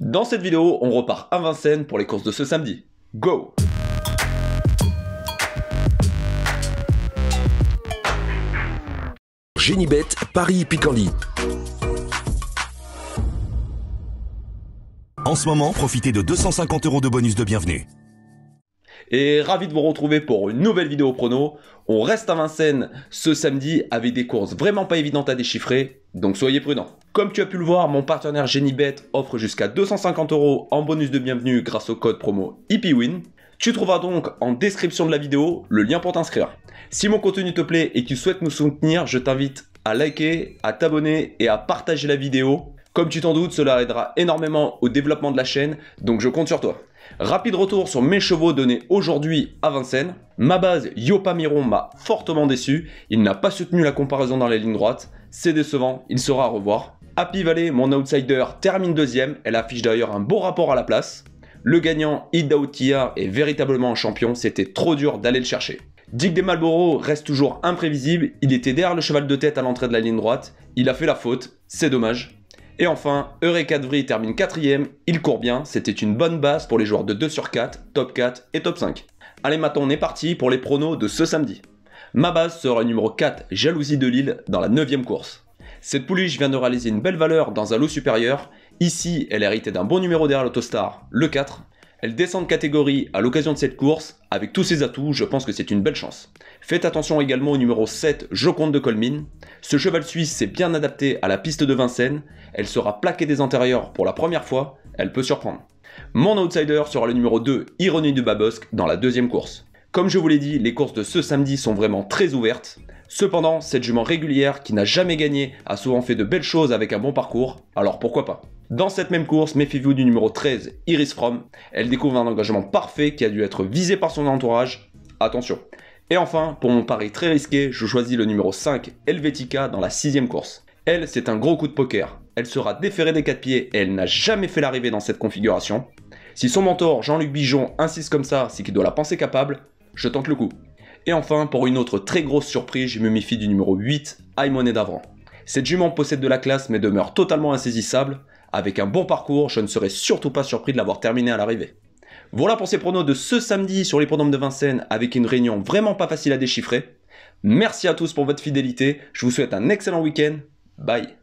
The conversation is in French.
Dans cette vidéo, on repart à Vincennes pour les courses de ce samedi. Go Génibet, Paris Picardie. En ce moment, profitez de 250 euros de bonus de bienvenue et ravi de vous retrouver pour une nouvelle vidéo prono. On reste à Vincennes ce samedi avec des courses vraiment pas évidentes à déchiffrer, donc soyez prudents. Comme tu as pu le voir, mon partenaire GenieBet offre jusqu'à 250 euros en bonus de bienvenue grâce au code promo IPWIN. Tu trouveras donc en description de la vidéo le lien pour t'inscrire. Si mon contenu te plaît et que tu souhaites nous soutenir, je t'invite à liker, à t'abonner et à partager la vidéo comme tu t'en doutes, cela aidera énormément au développement de la chaîne, donc je compte sur toi. Rapide retour sur mes chevaux donnés aujourd'hui à Vincennes. Ma base Yopa m'a fortement déçu, il n'a pas soutenu la comparaison dans les lignes droites, c'est décevant, il sera à revoir. Happy Valley, mon outsider, termine deuxième, elle affiche d'ailleurs un bon rapport à la place. Le gagnant, Ida est véritablement un champion, c'était trop dur d'aller le chercher. Dick des Malboro reste toujours imprévisible, il était derrière le cheval de tête à l'entrée de la ligne droite, il a fait la faute, c'est dommage. Et enfin, Eureka Vry termine 4 quatrième, il court bien, c'était une bonne base pour les joueurs de 2 sur 4, top 4 et top 5. Allez maintenant on est parti pour les pronos de ce samedi. Ma base sera numéro 4, Jalousie de Lille, dans la 9ème course. Cette pouliche vient de réaliser une belle valeur dans un lot supérieur. Ici, elle est héritée d'un bon numéro derrière l'Autostar, le 4. Elle descend de catégorie à l'occasion de cette course, avec tous ses atouts, je pense que c'est une belle chance. Faites attention également au numéro 7, Joconde de Colmine. Ce cheval suisse s'est bien adapté à la piste de Vincennes, elle sera plaquée des antérieurs pour la première fois, elle peut surprendre. Mon outsider sera le numéro 2, Ironie du Babosque, dans la deuxième course. Comme je vous l'ai dit, les courses de ce samedi sont vraiment très ouvertes. Cependant, cette jument régulière qui n'a jamais gagné a souvent fait de belles choses avec un bon parcours, alors pourquoi pas dans cette même course, méfiez-vous du numéro 13, Iris Fromm. Elle découvre un engagement parfait qui a dû être visé par son entourage. Attention. Et enfin, pour mon pari très risqué, je choisis le numéro 5, Helvetica, dans la 6 sixième course. Elle, c'est un gros coup de poker. Elle sera déférée des 4 pieds et elle n'a jamais fait l'arrivée dans cette configuration. Si son mentor Jean-Luc Bijon insiste comme ça, c'est qu'il doit la penser capable, je tente le coup. Et enfin, pour une autre très grosse surprise, je me méfie du numéro 8, Aimone d'Avran. Cette jument possède de la classe mais demeure totalement insaisissable. Avec un bon parcours, je ne serais surtout pas surpris de l'avoir terminé à l'arrivée. Voilà pour ces pronos de ce samedi sur les pronoms de Vincennes avec une réunion vraiment pas facile à déchiffrer. Merci à tous pour votre fidélité, je vous souhaite un excellent week-end, bye